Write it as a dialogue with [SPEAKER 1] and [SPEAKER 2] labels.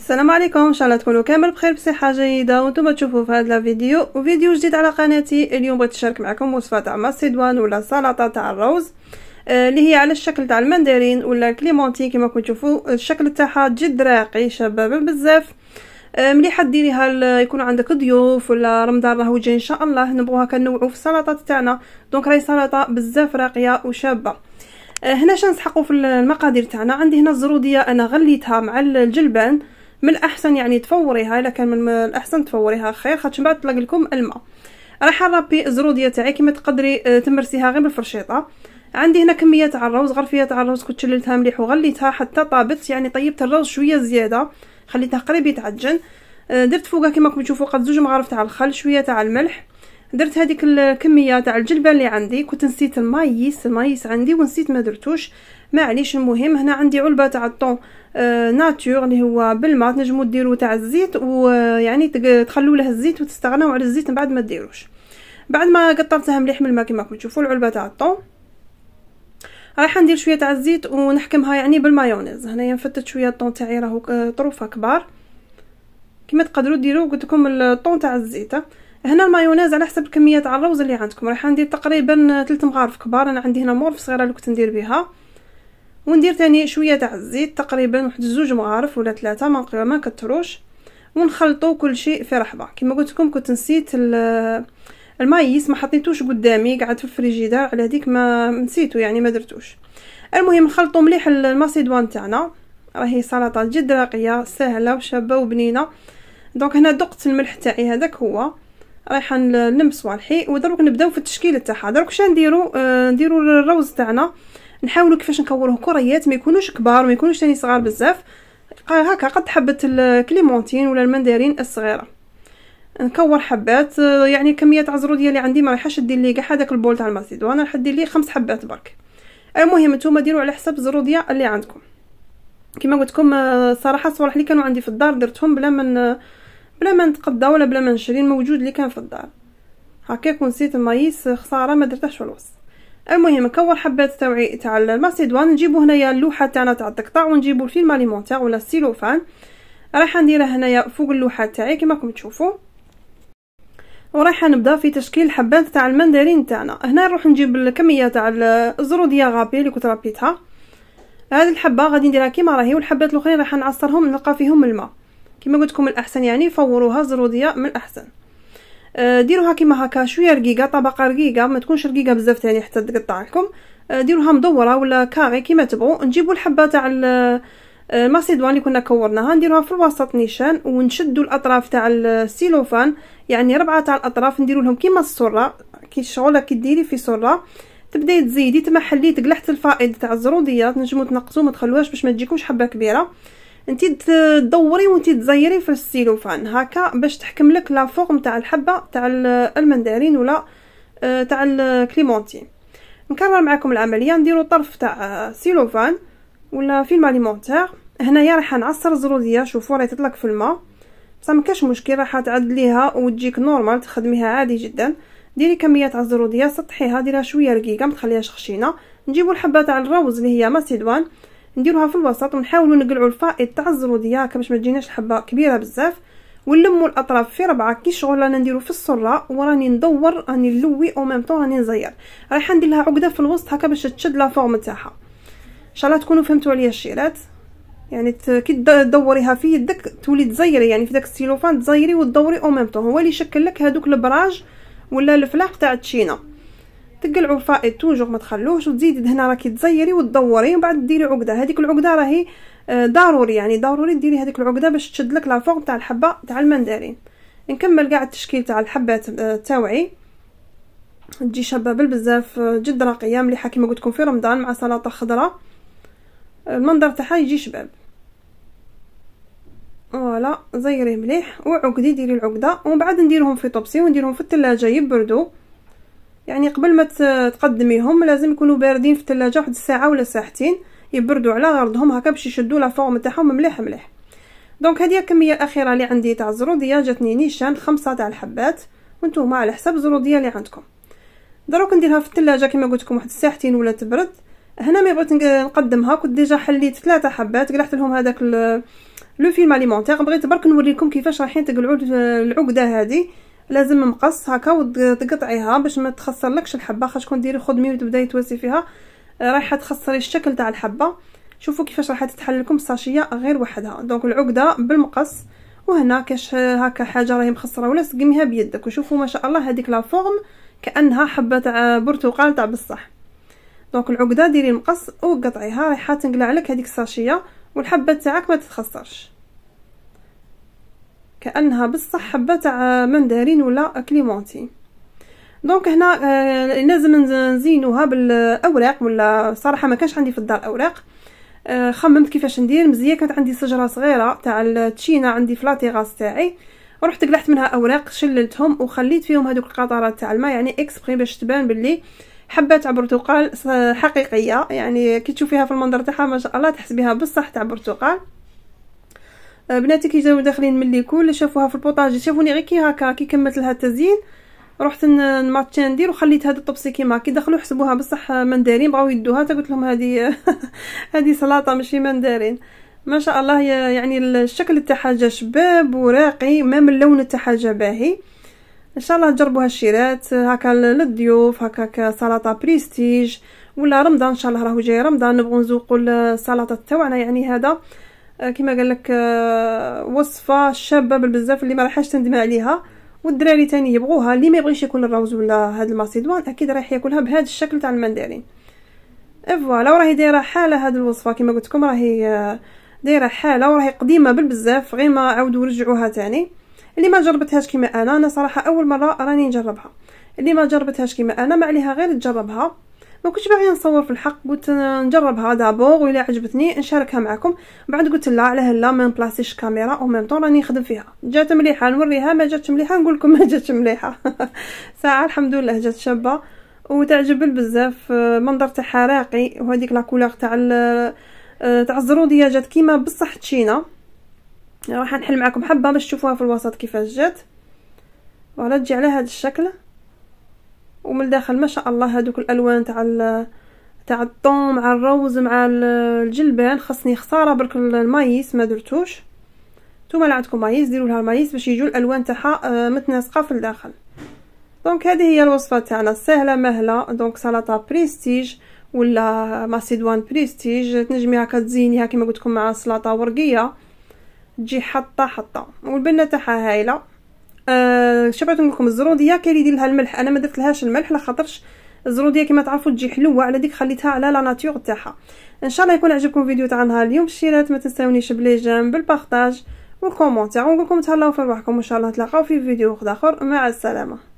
[SPEAKER 1] السلام عليكم ان شاء الله تكونوا كامل بخير بصحه جيده وانتم تشوفوا في هذا الفيديو وفيديو جديد على قناتي اليوم بغيت نشارك معكم وصفه تاع ماسيدوان ولا سلطه تاع الروز آه، اللي هي على الشكل تاع المندرين ولا كليمونتي كما كنتو تشوفوا الشكل تاعها جد راقي شباب بزاف آه، مليحه ديريها يكون عندك ضيوف ولا رمضان راهو جاي ان شاء الله نبغوها كنوعو في السلطات تاعنا دونك راهي سلطه بزاف راقيه وشابه آه، هنا شنسحقوا في المقادير تاعنا عندي هنا الزروديه انا غليتها مع الجلبان من الاحسن يعني تفوريها الا كان من الاحسن تفوريها خير خاطر من بعد طلق لكم الماء راح نربي الزروديه تاعي كما تقدري آه، تمرسيها غير بالفرشيطه عندي هنا كميه تاع الروز غرفيه تاع الروز كنت شللتها مليح وغليتها حتى طابت يعني طيبت الروز شويه زياده خليتها قريب يتعجن آه، درت فوقها كما راكم تشوفوا قد زوج مغارف تاع الخل شويه تاع الملح درت هذيك الكميه تاع الجلبه اللي عندي كنت نسيت المايس المايس عندي ونسيت ما درتوش معليش المهم هنا عندي علبه تاع الطون ناتور آه، اللي هو بالماء تنجموا ديروا تاع الزيت ويعني آه، تخلوا له الزيت وتستغناو على الزيت من بعد ما ديروش بعد ما قطرتها مليح من الماء كما راكم تشوفوا العلبه تاع الطون رايحه ندير شويه تاع الزيت ونحكمها يعني بالمايونيز هنايا نفتت شويه الطون تاعي راهو آه، طروفه كبار كما تقدروا ديروا قلت لكم الطون تاع الزيت هنا المايونيز على حسب كميه تاع الروز اللي عندكم رايحه ندير تقريبا 3 مغارف كبار انا عندي هنا مورف صغيره اللي كنت ندير بها وندير تاني شويه تاع الزيت تقريبا واحد زوج مغارف ولا ثلاثه ما ما كتروش ونخلطوا كل شيء في رحبه كما قلت لكم كنت نسيت المايس ما حطيتوش قدامي قعدت في الفريجيدار على هذيك ما نسيتو يعني ما درتوش المهم نخلطوا مليح الماسيدوان تاعنا راهي سلطه جد راقيه سهله وشابه وبنينه دونك هنا دقت الملح تاعي هذاك هو رايحه نلم صوالحي ودروك نبداو في التشكيل تاعها دروك شنديرو آه، نديرو الروز تاعنا نحاولوا كيفاش نكوروه كريات ما يكونوش كبار ما يكونوش ثاني صغار بزاف هكا قد حبه الكليمونتين ولا المندارين الصغيره نكور حبات آه، يعني كميه عزروديه ديالي عندي ما رايحاش دير لي كاع هذاك البول تاع الماسيدوان راح دير لي خمس حبات برك المهم نتوما ديروا على حسب الزروديه اللي عندكم كما قلت لكم آه، صراحه صوالح اللي كانوا عندي في الدار درتهم بلا من بلا ما نتقدى ولا بلا ما نشري الموجود اللي كان في الدار كون نسيت المايس خساره ما درتهاش في الوسط المهم كول حبات توعي تاع الماسيدوان نجيبو هنايا اللوحه تاعنا تاع التقطاع ونجيبو الفيلم اليمونتير ولا السيلوفان رايحه نديرها هنايا فوق اللوحه تاعي كما راكم تشوفوا وراح نبدا في تشكيل الحبات تاع المندرين تاعنا هنا نروح نجيب الكميه تاع الزروديه غابي اللي كنت ربيتها هذه الحبه غادي نديرها كيما راهي والحبات الاخرين راح نعصرهم نلقى فيهم الماء كما قلت لكم الاحسن يعني فوروها زروديه من الاحسن أه، ديروها كيما هكا شويه رقيقه طبقه رقيقه ما تكونش رقيقه بزاف تاني حتى تقطع لكم أه، ديروها مدوره ولا كاري كيما تبغوا نجيبوا الحبه تاع أه، الماسيدوان اللي كنا كورناها نديروها في الوسط نيشان ونشدوا الاطراف تاع السيلوفان يعني ربعه تاع الاطراف نديروا لهم كيما السره كي شغله كي ديري في سره تبداي تزيدي تما حليت قلحت الفائض تاع الزروديات نجمو تنقصو ما تخلوهاش باش ما تجيكمش حبه كبيره انت تدوري وانت تزيري في السيلوفان هكا باش تحكم لك لا فورم تاع الحبه تاع المندارين ولا آه، تاع الكليمونتين نكرر معكم العمليه نديرو طرف تاع آه، سيلوفان ولا فيلم اليمونتير هنايا راح نعصر الزروديه شوفوا راهي تطلق في الماء بصح ما كاش مشكل راح تعدليها وتجيك نورمال تخدميها عادي جدا ديري كميه تاع الزروديه سطحيها ديرها شويه رقيقه ما تخليهاش خشينه نجيبو الحبه تاع الروز اللي هي ماسيدوان نديروها في الوسط ونحاولوا نقلعوا الفائض تاع الزروديه باش ما تجيناش الحبه كبيره بزاف ونلموا الاطراف في ربعه كي شغل رانا نديرو في السره وراني ندور راني نلوي او ميم طون راني نزير رايحه ندير لها عقده في الوسط هكا باش تشد لا فورم تاعها ان شاء الله تكونوا فهمتوا عليا الشيرات يعني كي تدوريها في يدك تولي تزيري يعني في داك السيلوفان تزيري وتدوري او ميم طون هو اللي يشكل لك هذوك البراج ولا الفلاق تاع التشينه تقلعوا الفائض توجور ما تخلوهش وتزيدي هنا راكي تزيري وتدوري ومن بعد ديري عقده هذيك العقده راهي آه، ضروري يعني ضروري ديري هذيك العقده باش تشد لك لا فورم تاع الحبه تاع المندرين نكمل كاع التشكيل تاع الحبات آه، تاوعي تجي شابه بزاف آه، جد راقيه مليحه كيما قلت لكم في رمضان مع سلطه خضراء المنظر تاعها يجي شباب فوالا زيريه مليح وعقدي ديري العقده ومن بعد نديرهم في طوبسي ونديرهم في الثلاجه يبردوا يعني قبل ما تقدميهم لازم يكونوا باردين في الثلاجه واحد الساعه ولا ساعتين يبردوا على غرضهم هكا باش يشدوا لا فورم تاعهم مليح مليح دونك هذه الكميه الاخيره اللي عندي تاع الزروديه جاتني نيشان خمسة تاع الحبات وانتم على حسب الزروديه اللي عندكم دروك نديرها في الثلاجه كما قلت لكم واحد ساعتين ولا تبرد هنا ما بغيت نقدمها كنت ديجا حليت ثلاثه حبات قلعت لهم هذاك لو فيلم اليمونتير بغيت برك نوريكم كيفاش رايحين تقلعوا العقده هذه لازم مقص هكا وتقطعيها باش ما تخسرلكش الحبه خاطر شكون ديري خدمي وتبداي توسي فيها آه، رايحه تخسري الشكل تاع الحبه شوفوا كيفاش راح تتحل لكم الساشيه غير وحدها دونك العقده بالمقص وهنا كاش هكا حاجه راهي مخسره ولا سقميها بيدك وشوفوا ما شاء الله هذيك لا فورم كانها حبه تاع برتقال تاع بصح دونك العقده ديري المقص وقطعيها رايحه تنقلع لك هذيك الساشيه والحبه تاعك ما تتخسرش كانها بصح حبه تاع مندرين ولا كليمونتي دونك هنا آه، لازم نزينوها بالاوراق ولا صراحه ما كانش عندي في الدار اوراق آه، خممت كيفاش ندير مزيه كانت عندي شجره صغيره تاع التشينا عندي في لاتيغاس تاعي رحت قلعت منها اوراق شللتهم وخليت فيهم هذوك القطرات تاع الماء يعني اكسبري باش تبان باللي حبه تاع برتقال حقيقيه يعني كي تشوفيها في المنظر تاعها ما شاء الله تحسبيها بصح تاع برتقال آه، بناتي كي جاو داخلين من ليكول شافوها في البوطاجي شافوني غير كي هكا كي كملت لها التزيين رحت نماتشا ندير وخليت هاد الطبسي كيما كي دخلوا حسبوها بصح مندارين بغاو يدوها تا قلت لهم هذه هادي سلطه ماشي مندارين ما شاء الله يعني الشكل تاع حاجه شباب وراقي ما من اللون تاع حاجه باهي ان شاء الله تجربوها الشيرات هكا للضيوف هكا كسلطه بريستيج ولا رمضان ان شاء الله راهو جاي رمضان نبغوا نزوقوا السلطه تاعنا يعني هذا آه، كما قال لك آه، وصفه شابه بالبزاف اللي ما راحش تندم عليها والدراري تاني يبغوها اللي ما يبغيش ياكل الروز ولا هاد الماسيدوان اكيد راح ياكلها بهذا الشكل تاع المندرين فوالا وراهي دايره حاله هاد الوصفه كما قلت لكم راهي آه، دايره حاله وراهي قديمه بالبزاف غير ما عاودوا رجعوها تاني اللي ما جربتهاش كما انا انا صراحه اول مره راني نجربها اللي ما جربتهاش كما انا ما عليها غير تجربها ما كنتش باغيه نصور في الحق قلت نجربها بوغ ولا عجبتني نشاركها معكم بعد قلت لا على هلا ما نبلاصيش الكاميرا او ميم طون راني نخدم فيها جات مليحه نوريها ما جاتش مليحه نقول لكم ما جاتش مليحه ساعه الحمد لله جات شابه وتعجبل بزاف منظر تاعها راقي وهذيك لا كولور تاع آه، تاع الزروديه جات كيما بصح تشينا راح نحل معكم حبه باش تشوفوها في الوسط كيفاش جات فوالا تجي على هذا الشكل ومن الداخل ما شاء الله هذوك الالوان تاع تاع الطون مع الروز مع الجلبان خصني خساره برك المايس ما درتوش نتوما اللي عندكم مايس ديروا لها المايس باش يجوا الالوان تاعها آه، متناسقه في الداخل دونك هذه هي الوصفه تاعنا سهله مهله دونك سلطه بريستيج ولا ماسيدوان بريستيج تنجمي هكا تزينيها كما قلت لكم مع سلطه ورقيه تجي حطه حطه والبنه تاعها هايله شبعت شبعتم لكم الزروديه كاين اللي يدير لها الملح انا ما درت لهاش الملح لخاطرش الزروديه كما تعرفوا تجي حلوه على ديك خليتها على لا ناتور تاعها ان شاء الله يكون عجبكم فيديو تاع نهار اليوم شيرات ما تنساونيش بلي جيم بالبارطاج والكومونتير ونقول لكم تهلاو في روحكم ان شاء الله نتلاقاو في فيديو اخر مع السلامه